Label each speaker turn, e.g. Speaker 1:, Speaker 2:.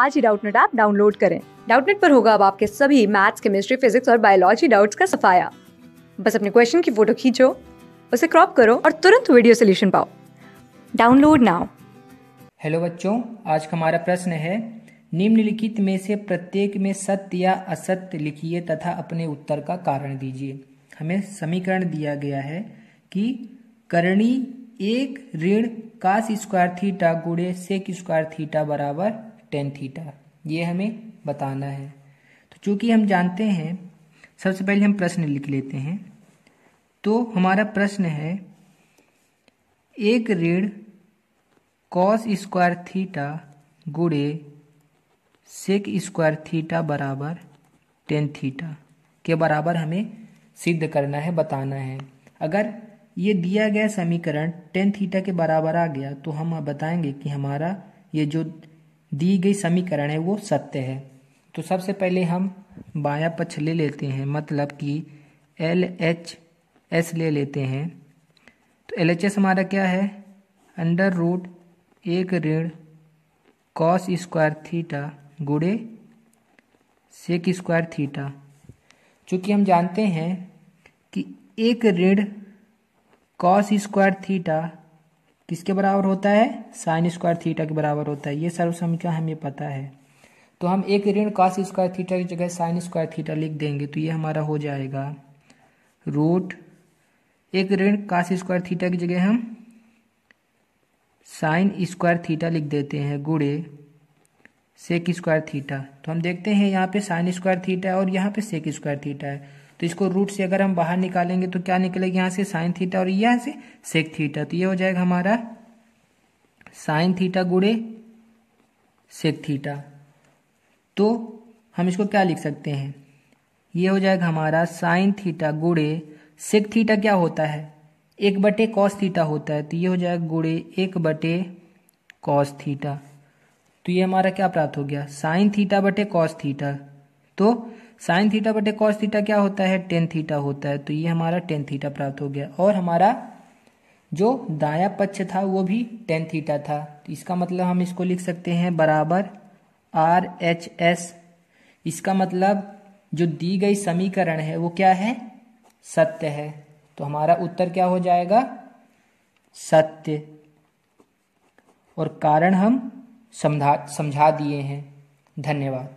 Speaker 1: आज ही Doubtnut app download करें डाउटनेट पर होगा अब आपके सभी मैथ्स केमिस्ट्री फिजिक्स और बायोलॉजी डाउट्स का सफाया बस अपने क्वेश्चन की फोटो खींचो उसे क्रॉप करो और तुरंत वीडियो सोल्यूशन पाओ डाउनलोड नाउ
Speaker 2: हेलो बच्चों आज का हमारा प्रश्न है निम्नलिखित में से प्रत्येक में सत्य या असत्य लिखिए तथा अपने उत्तर का कारण दीजिए हमें समीकरण दिया गया है कि करणी एक ऋण काश स्क्वायर थीटा गुड़े सेक स्क्वायर थीटा बराबर टेन थीटा ये हमें बताना है तो चूंकि हम जानते हैं सबसे पहले हम प्रश्न लिख लेते हैं तो हमारा प्रश्न है एक ऋण कॉस स्क्वायर थीटा गुड़े सेक स्क्वायर थीटा बराबर टेन थीटा के बराबर हमें सिद्ध करना है बताना है अगर ये दिया गया समीकरण टेन थीटा के बराबर आ गया तो हम बताएंगे कि हमारा ये जो दी गई समीकरण है वो सत्य है तो सबसे पहले हम बाया पक्ष ले लेते हैं मतलब कि एल एच एस ले लेते हैं तो एल एच एस हमारा क्या है अंडर रूट एक ऋण कॉस स्क्वायर थीटा गुड़े सेक स्क्वायर थीटा चूँकि हम जानते हैं कि एक ऋण कॉस स्क्वायर थीटा किसके बराबर होता है साइन स्क्वायर थीटा के बराबर होता है ये सर्व समीकरण हमें पता है तो हम एक ऋण कास स्क्वायर थीटा की जगह साइन स्क्वायर थीटा लिख देंगे तो ये हमारा हो जाएगा रूट एक ऋण कास स्क्वायर थीटा की जगह हम साइन स्क्वायर थीटा लिख देते हैं गुड़े सेक स्क्वायर थीटा तो हम देखते हैं यहाँ पे साइन स्क्वायर थीटा है और यहाँ पे सेक स्क्वायर थीटा है तो इसको रूट से अगर हम बाहर निकालेंगे तो क्या निकलेगा यहाँ से साइन थीटा और यहाँ से सेक थीटा तो ये हो जाएगा हमारा साइन थीटा गुड़े सेक थीटा तो हम इसको क्या लिख सकते हैं ये हो जाएगा हमारा साइन थीटा गुड़े सेक थीटा क्या होता है एक बटे कॉस थीटा होता है तो ये हो जाएगा गुड़े एक बटे कॉस थीटा तो ये हमारा क्या प्राप्त हो गया साइन थीटा बटे कॉस थीटा तो साइन थीटा बटे कॉस थीटा क्या होता है टेन थीटा होता है तो ये हमारा टेन थीटा प्राप्त हो गया और हमारा जो दाया पक्ष था वो भी टेन थीटा था तो इसका मतलब हम इसको लिख सकते हैं बराबर आर एच एस इसका मतलब जो दी गई समीकरण है वो क्या है सत्य है तो हमारा उत्तर क्या हो जाएगा सत्य और कारण हम समझा समझा दिए हैं धन्यवाद